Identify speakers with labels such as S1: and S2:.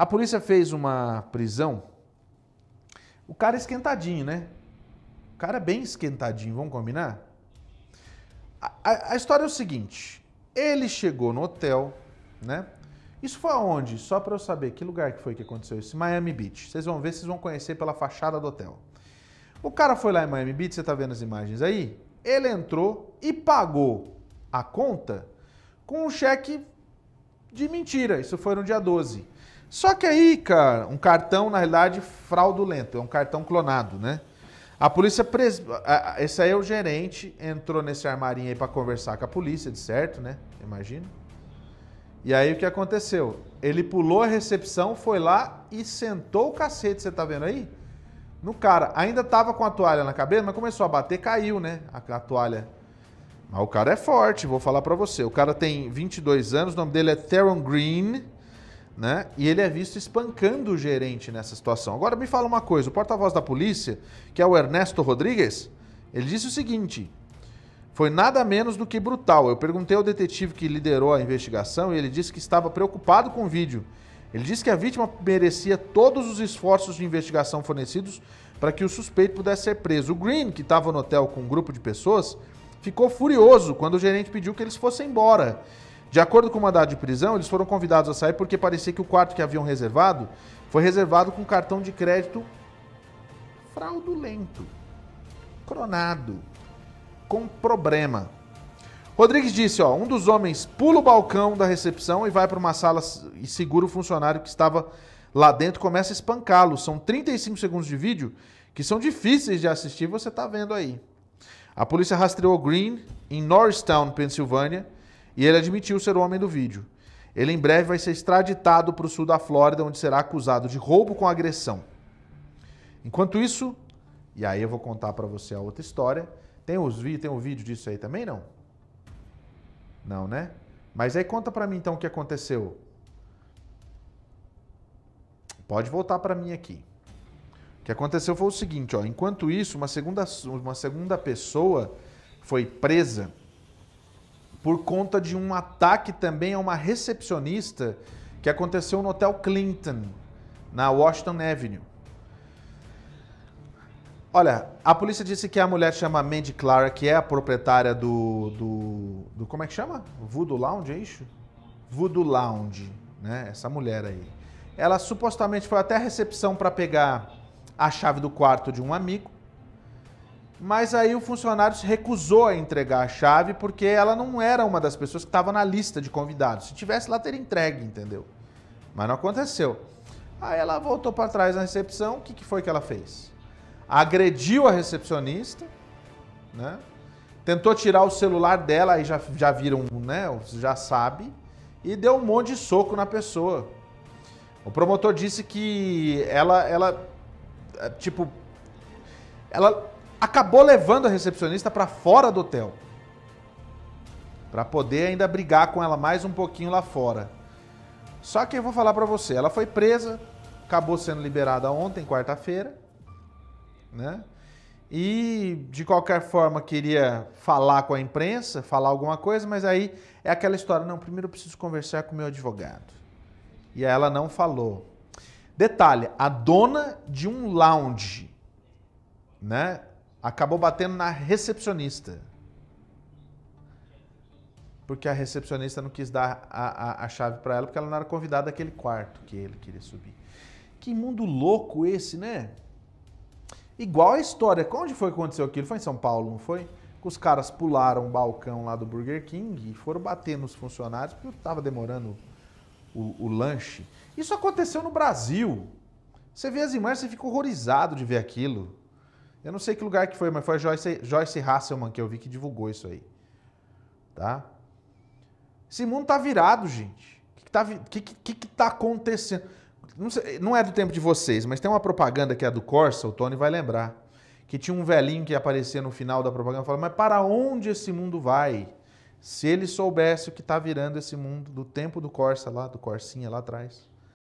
S1: A polícia fez uma prisão. O cara é esquentadinho, né? O cara é bem esquentadinho, vamos combinar? A, a, a história é o seguinte: ele chegou no hotel, né? Isso foi aonde? Só para eu saber que lugar que foi que aconteceu isso. Miami Beach. Vocês vão ver, vocês vão conhecer pela fachada do hotel. O cara foi lá em Miami Beach, você tá vendo as imagens aí? Ele entrou e pagou a conta com um cheque de mentira. Isso foi no dia 12. Só que aí, cara, um cartão, na realidade, fraudulento, é um cartão clonado, né? A polícia. Pres... Esse aí é o gerente, entrou nesse armarinho aí para conversar com a polícia, de certo, né? Imagino. E aí o que aconteceu? Ele pulou a recepção, foi lá e sentou o cacete, você tá vendo aí? No cara. Ainda tava com a toalha na cabeça, mas começou a bater, caiu, né? A, a toalha. Mas o cara é forte, vou falar para você. O cara tem 22 anos, o nome dele é Theron Green né? E ele é visto espancando o gerente nessa situação. Agora me fala uma coisa, o porta-voz da polícia, que é o Ernesto Rodrigues, ele disse o seguinte: foi nada menos do que brutal. Eu perguntei ao detetive que liderou a investigação e ele disse que estava preocupado com o vídeo. Ele disse que a vítima merecia todos os esforços de investigação fornecidos para que o suspeito pudesse ser preso. O Green, que estava no hotel com um grupo de pessoas, ficou furioso quando o gerente pediu que eles fossem embora de acordo com o mandado de prisão, eles foram convidados a sair porque parecia que o quarto que haviam reservado foi reservado com cartão de crédito fraudulento, cronado, com problema. Rodrigues disse, ó, um dos homens pula o balcão da recepção e vai para uma sala e segura o funcionário que estava lá dentro, começa a espancá-lo. São 35 segundos de vídeo que são difíceis de assistir, você está vendo aí. A polícia rastreou Green em Norristown, Pensilvânia, e ele admitiu ser o homem do vídeo. Ele em breve vai ser extraditado para o sul da Flórida, onde será acusado de roubo com agressão. Enquanto isso, e aí eu vou contar para você a outra história. Tem os tem um vídeo disso aí também não? Não, né? Mas aí conta para mim então o que aconteceu. Pode voltar para mim aqui. O que aconteceu foi o seguinte, ó. Enquanto isso, uma segunda, uma segunda pessoa foi presa por conta de um ataque também a uma recepcionista que aconteceu no Hotel Clinton, na Washington Avenue. Olha, a polícia disse que a mulher chama Mandy Clara, que é a proprietária do, do, do como é que chama? Voodoo Lounge, é isso? Voodoo Lounge, né? Essa mulher aí. Ela supostamente foi até a recepção para pegar a chave do quarto de um amigo mas aí o funcionário se recusou a entregar a chave porque ela não era uma das pessoas que estava na lista de convidados. Se tivesse lá, teria entregue, entendeu? Mas não aconteceu. Aí ela voltou para trás na recepção. O que, que foi que ela fez? Agrediu a recepcionista, né? Tentou tirar o celular dela, aí já, já viram, né? Já sabe. E deu um monte de soco na pessoa. O promotor disse que ela, ela, eh, tipo, ela acabou levando a recepcionista para fora do hotel. Para poder ainda brigar com ela mais um pouquinho lá fora. Só que eu vou falar para você, ela foi presa, acabou sendo liberada ontem, quarta-feira, né? E de qualquer forma queria falar com a imprensa, falar alguma coisa, mas aí é aquela história, não, primeiro eu preciso conversar com o meu advogado. E aí ela não falou. Detalhe, a dona de um lounge, né? acabou batendo na recepcionista. Porque a recepcionista não quis dar a, a, a chave para ela, porque ela não era convidada aquele quarto que ele queria subir. Que mundo louco esse, né? Igual a história. Onde foi que aconteceu aquilo? Foi em São Paulo, não foi? Os caras pularam o balcão lá do Burger King e foram bater nos funcionários porque estava demorando o, o lanche. Isso aconteceu no Brasil. Você vê as imagens, você fica horrorizado de ver aquilo. Eu não sei que lugar que foi, mas foi a Joyce, Joyce Hasselman que eu vi que divulgou isso aí. Tá? Esse mundo tá virado, gente. O que que tá, que, que, que tá acontecendo? Não, sei, não, é do tempo de vocês, mas tem uma propaganda que é do Corsa, o Tony vai lembrar. Que tinha um velhinho que aparecia no final da propaganda e falava, mas para onde esse mundo vai? Se ele soubesse o que tá virando esse mundo do tempo do Corsa lá, do Corsinha lá atrás.